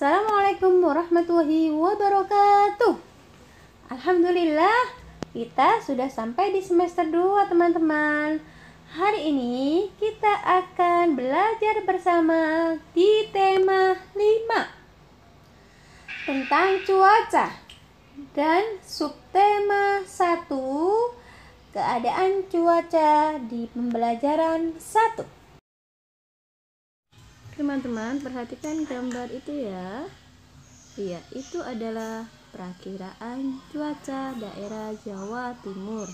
Assalamualaikum warahmatullahi wabarakatuh Alhamdulillah kita sudah sampai di semester 2 teman-teman Hari ini kita akan belajar bersama di tema 5 Tentang cuaca Dan subtema 1 Keadaan cuaca di pembelajaran 1 teman-teman perhatikan gambar itu ya iya itu adalah perakiraan cuaca daerah Jawa Timur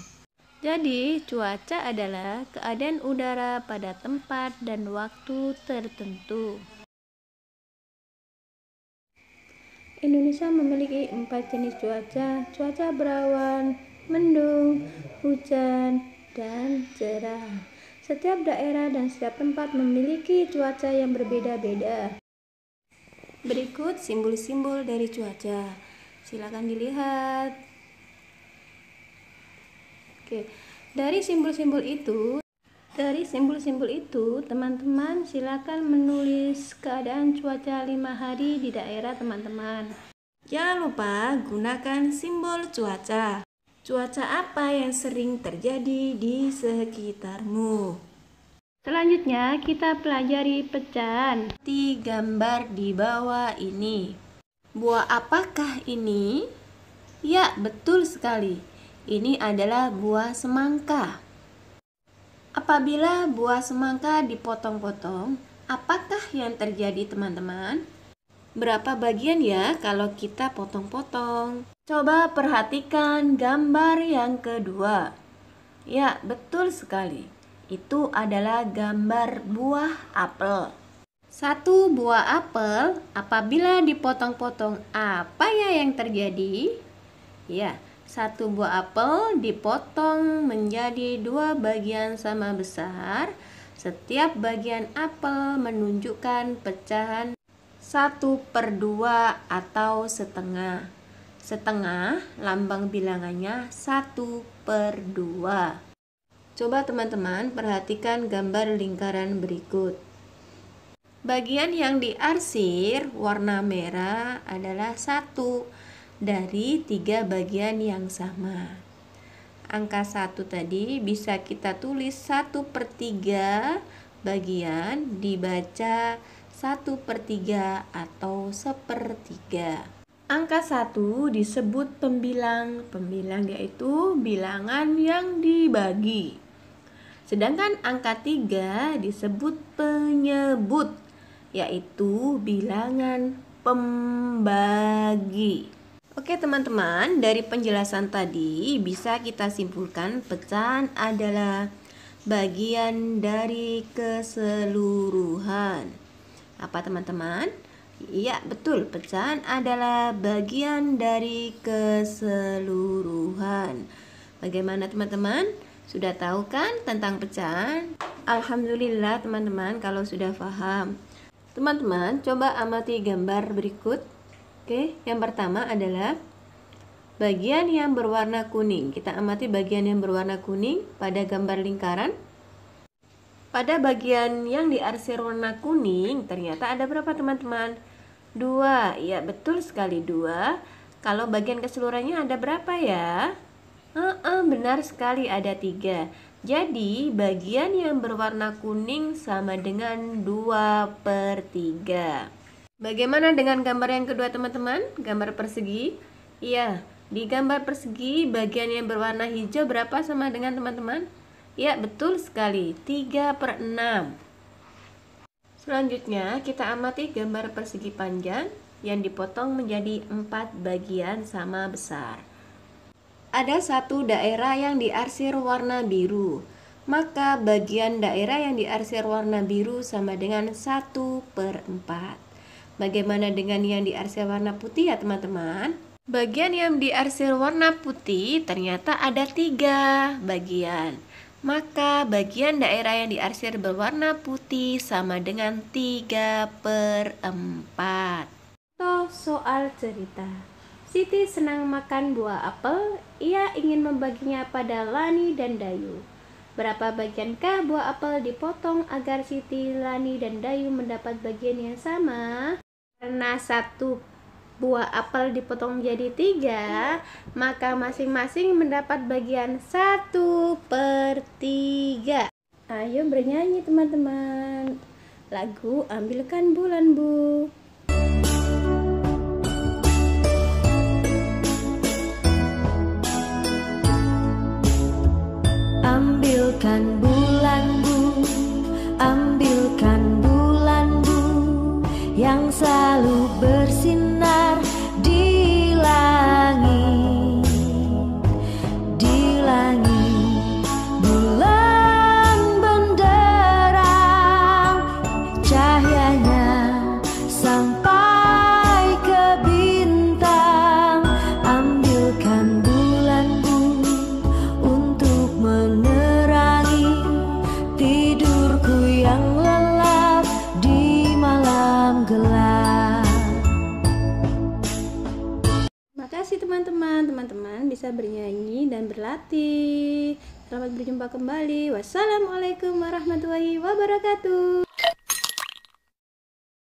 jadi cuaca adalah keadaan udara pada tempat dan waktu tertentu Indonesia memiliki empat jenis cuaca cuaca berawan, mendung, hujan, dan cerah setiap daerah dan setiap tempat memiliki cuaca yang berbeda-beda. Berikut simbol-simbol dari cuaca. Silakan dilihat. Oke, dari simbol-simbol itu dari simbol-simbol itu, teman-teman silakan menulis keadaan cuaca lima hari di daerah teman-teman. Jangan lupa gunakan simbol cuaca. Cuaca apa yang sering terjadi di sekitarmu? Selanjutnya kita pelajari pecahan. Di gambar di bawah ini. Buah apakah ini? Ya, betul sekali. Ini adalah buah semangka. Apabila buah semangka dipotong-potong, apakah yang terjadi teman-teman? berapa bagian ya kalau kita potong-potong. Coba perhatikan gambar yang kedua. Ya, betul sekali. Itu adalah gambar buah apel. Satu buah apel apabila dipotong-potong apa ya yang terjadi? Ya, satu buah apel dipotong menjadi dua bagian sama besar. Setiap bagian apel menunjukkan pecahan 1 per 2 atau setengah. Setengah lambang bilangannya 1 per 2. Coba teman-teman perhatikan gambar lingkaran berikut. Bagian yang diarsir warna merah adalah 1 dari tiga bagian yang sama. Angka 1 tadi bisa kita tulis 1 per 3 bagian dibaca 1 per 3 atau sepertiga. Angka 1 disebut pembilang. Pembilang yaitu bilangan yang dibagi. Sedangkan angka 3 disebut penyebut, yaitu bilangan pembagi. Oke teman-teman, dari penjelasan tadi bisa kita simpulkan pecahan adalah bagian dari keseluruhan. Apa teman-teman? Iya, betul. Pecahan adalah bagian dari keseluruhan. Bagaimana teman-teman? Sudah tahu kan tentang pecahan? Alhamdulillah teman-teman kalau sudah paham. Teman-teman, coba amati gambar berikut. Oke, yang pertama adalah bagian yang berwarna kuning. Kita amati bagian yang berwarna kuning pada gambar lingkaran pada bagian yang diarsir warna kuning, ternyata ada berapa teman-teman? Dua, ya betul sekali dua. Kalau bagian keseluruhannya ada berapa ya? Uh -uh, benar sekali ada tiga. Jadi bagian yang berwarna kuning sama dengan dua per tiga. Bagaimana dengan gambar yang kedua teman-teman? Gambar persegi? Iya, di gambar persegi bagian yang berwarna hijau berapa sama dengan teman-teman? Ya, betul sekali. 3 per 6. Selanjutnya, kita amati gambar persegi panjang yang dipotong menjadi 4 bagian sama besar. Ada satu daerah yang diarsir warna biru, maka bagian daerah yang diarsir warna biru sama dengan 1 per 4. Bagaimana dengan yang diarsir warna putih ya teman-teman? Bagian yang diarsir warna putih ternyata ada tiga bagian maka bagian daerah yang diarsir berwarna putih sama dengan 3 per 4. Toh soal cerita. Siti senang makan buah apel, ia ingin membaginya pada Lani dan Dayu. Berapa bagiankah buah apel dipotong agar Siti, Lani, dan Dayu mendapat bagian yang sama? Karena satu buah apel dipotong jadi tiga, maka masing-masing mendapat bagian satu per tiga. Ayo bernyanyi teman-teman. Lagu ambilkan bulan bu. kasih teman-teman. Teman-teman bisa bernyanyi dan berlatih. Selamat berjumpa kembali. Wassalamualaikum warahmatullahi wabarakatuh.